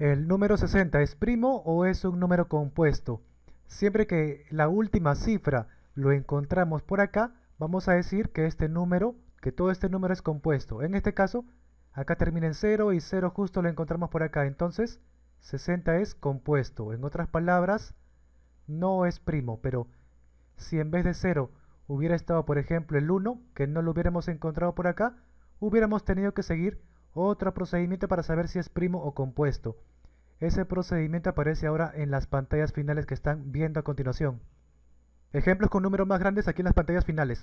¿El número 60 es primo o es un número compuesto? Siempre que la última cifra lo encontramos por acá, vamos a decir que este número, que todo este número es compuesto. En este caso, acá termina en 0 y 0 justo lo encontramos por acá. Entonces, 60 es compuesto. En otras palabras, no es primo, pero si en vez de 0 hubiera estado, por ejemplo, el 1, que no lo hubiéramos encontrado por acá, hubiéramos tenido que seguir otro procedimiento para saber si es primo o compuesto. Ese procedimiento aparece ahora en las pantallas finales que están viendo a continuación. Ejemplos con números más grandes aquí en las pantallas finales.